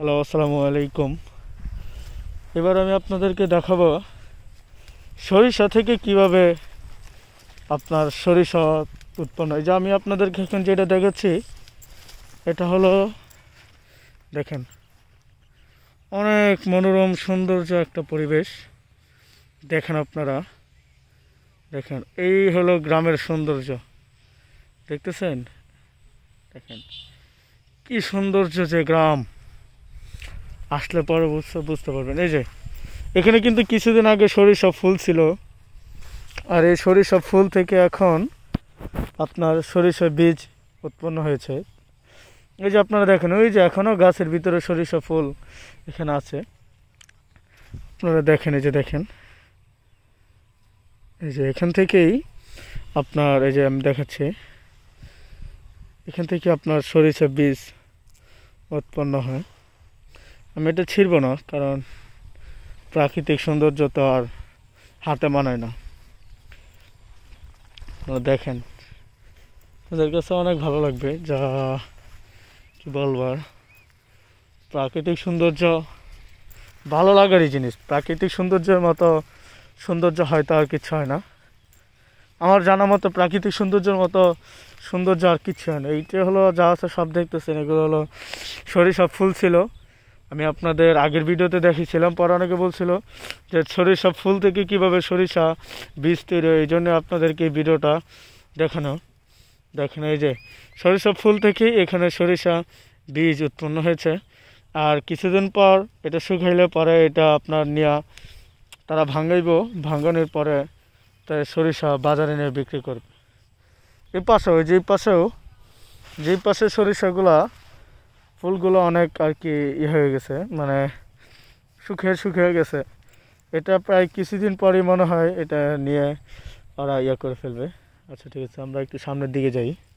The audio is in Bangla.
হ্যালো আসসালামু আলাইকুম এবার আমি আপনাদেরকে দেখাবো সরিষা থেকে কিভাবে আপনার সরিষা উৎপন্ন হয় যে আমি আপনাদেরকে এখন যেটা দেখাচ্ছি এটা হলো দেখেন অনেক মনোরম সৌন্দর্য একটা পরিবেশ দেখেন আপনারা দেখেন এই হলো গ্রামের সৌন্দর্য দেখতেছেন দেখেন কি সৌন্দর্য যে গ্রাম আসলে পরে বুঝতে বুঝতে পারবেন এই যে এখানে কিন্তু কিছুদিন আগে সরিষা ফুল ছিল আর এই সরিষা ফুল থেকে এখন আপনার সরিষা বীজ উৎপন্ন হয়েছে এই যে আপনারা দেখেন ওই যে এখনও গাছের ভিতরে সরিষা ফুল এখানে আছে আপনারা দেখেন এই যে দেখেন এই যে এখান থেকেই আপনার এই যে আমি দেখাচ্ছি এখান থেকে আপনার সরিষা বীজ উৎপন্ন হয় আমি এটা ছিঁড়ব না কারণ প্রাকৃতিক সৌন্দর্য তো আর হাতে মানায় না দেখেন ওদের কাছে অনেক ভালো লাগবে যা কি বলবার প্রাকৃতিক সৌন্দর্য ভালো লাগারই জিনিস প্রাকৃতিক সৌন্দর্যের মতো সৌন্দর্য হয় তো আর কিছু হয় না আমার জানা মতো প্রাকৃতিক সৌন্দর্যের মতো সৌন্দর্য আর কিচ্ছু হয় না এইটা হলো যা আছে সব দেখতেছেন এগুলো হলো সরিষা ফুল ছিল আমি আপনাদের আগের ভিডিওতে দেখিয়েছিলাম পরে অনেকে বলছিল যে সরিষা ফুল থেকে কিভাবে সরিষা বীজ তৈরি হয় এই জন্য আপনাদেরকে এই ভিডিওটা দেখানো দেখেন এই যে সরিষা ফুল থেকে এখানে সরিষা বীজ উৎপন্ন হয়েছে আর কিছুদিন পর এটা শুকাইলে পরে এটা আপনার নিয়া তারা ভাঙাইব ভাঙানোর পরে তাই সরিষা বাজারে নিয়ে বিক্রি করবে এ পাশেও যে পাশেও যেই পাশে সরিষাগুলা ফুলগুলো অনেক আর কি ই হয়ে গেছে মানে সুখে হয়ে গেছে এটা প্রায় কিছুদিন পরেই মনে হয় এটা নিয়ে ওরা ইয়ে করে ফেলবে আচ্ছা ঠিক আছে আমরা একটু সামনের দিকে যাই